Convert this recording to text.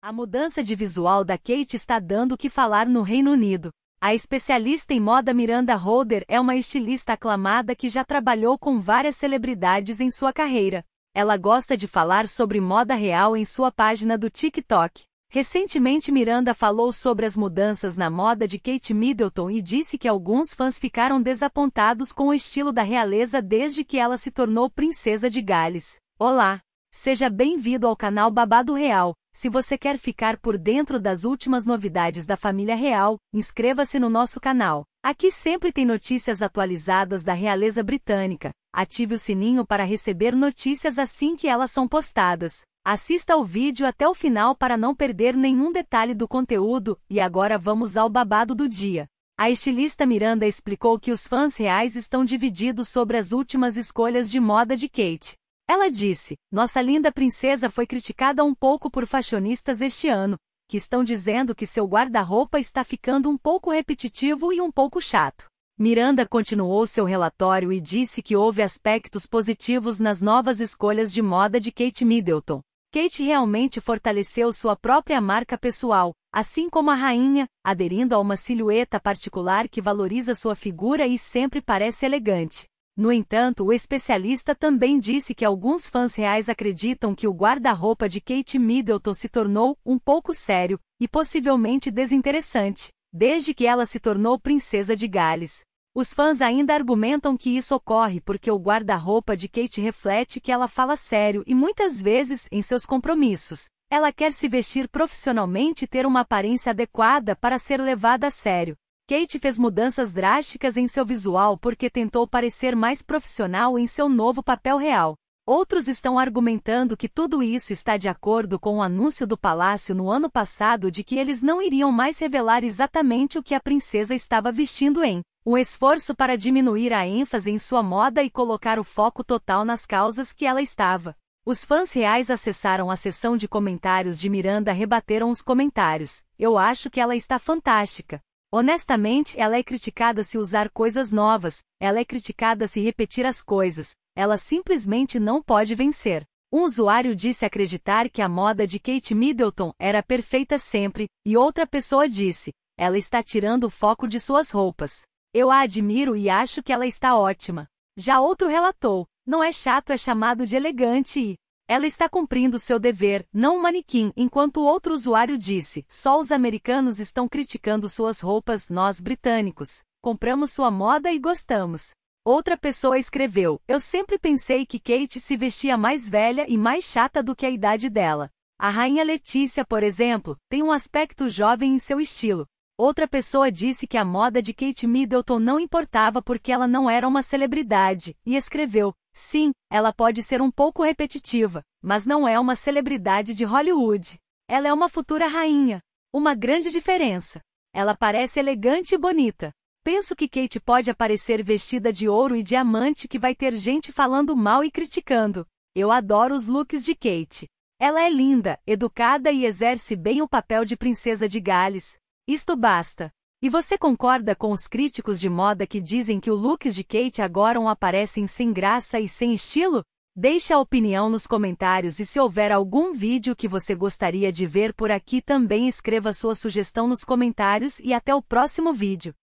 A mudança de visual da Kate está dando o que falar no Reino Unido. A especialista em moda Miranda Holder é uma estilista aclamada que já trabalhou com várias celebridades em sua carreira. Ela gosta de falar sobre moda real em sua página do TikTok. Recentemente, Miranda falou sobre as mudanças na moda de Kate Middleton e disse que alguns fãs ficaram desapontados com o estilo da realeza desde que ela se tornou princesa de Gales. Olá! Seja bem-vindo ao canal Babado Real. Se você quer ficar por dentro das últimas novidades da família real, inscreva-se no nosso canal. Aqui sempre tem notícias atualizadas da realeza britânica. Ative o sininho para receber notícias assim que elas são postadas. Assista ao vídeo até o final para não perder nenhum detalhe do conteúdo, e agora vamos ao babado do dia. A estilista Miranda explicou que os fãs reais estão divididos sobre as últimas escolhas de moda de Kate. Ela disse: Nossa linda princesa foi criticada um pouco por fashionistas este ano, que estão dizendo que seu guarda-roupa está ficando um pouco repetitivo e um pouco chato. Miranda continuou seu relatório e disse que houve aspectos positivos nas novas escolhas de moda de Kate Middleton. Kate realmente fortaleceu sua própria marca pessoal, assim como a rainha, aderindo a uma silhueta particular que valoriza sua figura e sempre parece elegante. No entanto, o especialista também disse que alguns fãs reais acreditam que o guarda-roupa de Kate Middleton se tornou um pouco sério e possivelmente desinteressante, desde que ela se tornou princesa de Gales. Os fãs ainda argumentam que isso ocorre porque o guarda-roupa de Kate reflete que ela fala sério e muitas vezes, em seus compromissos, ela quer se vestir profissionalmente e ter uma aparência adequada para ser levada a sério. Kate fez mudanças drásticas em seu visual porque tentou parecer mais profissional em seu novo papel real. Outros estão argumentando que tudo isso está de acordo com o anúncio do palácio no ano passado de que eles não iriam mais revelar exatamente o que a princesa estava vestindo em um esforço para diminuir a ênfase em sua moda e colocar o foco total nas causas que ela estava. Os fãs reais acessaram a sessão de comentários de Miranda rebateram os comentários. Eu acho que ela está fantástica. Honestamente, ela é criticada se usar coisas novas, ela é criticada se repetir as coisas, ela simplesmente não pode vencer. Um usuário disse acreditar que a moda de Kate Middleton era perfeita sempre, e outra pessoa disse: ela está tirando o foco de suas roupas. Eu a admiro e acho que ela está ótima. Já outro relatou: não é chato, é chamado de elegante e ela está cumprindo seu dever, não o manequim, enquanto outro usuário disse: só os americanos estão criticando suas roupas, nós britânicos. Compramos sua moda e gostamos. Outra pessoa escreveu: Eu sempre pensei que Kate se vestia mais velha e mais chata do que a idade dela. A rainha Letícia, por exemplo, tem um aspecto jovem em seu estilo, Outra pessoa disse que a moda de Kate Middleton não importava porque ela não era uma celebridade, e escreveu: Sim, ela pode ser um pouco repetitiva, mas não é uma celebridade de Hollywood. Ela é uma futura rainha. Uma grande diferença. Ela parece elegante e bonita. Penso que Kate pode aparecer vestida de ouro e diamante que vai ter gente falando mal e criticando. Eu adoro os looks de Kate. Ela é linda, educada e exerce bem o papel de princesa de Gales, isto basta. E você concorda com os críticos de moda que dizem que o looks de Kate agora aparecem sem graça e sem estilo? Deixe a opinião nos comentários e se houver algum vídeo que você gostaria de ver por aqui também escreva sua sugestão nos comentários e até o próximo vídeo.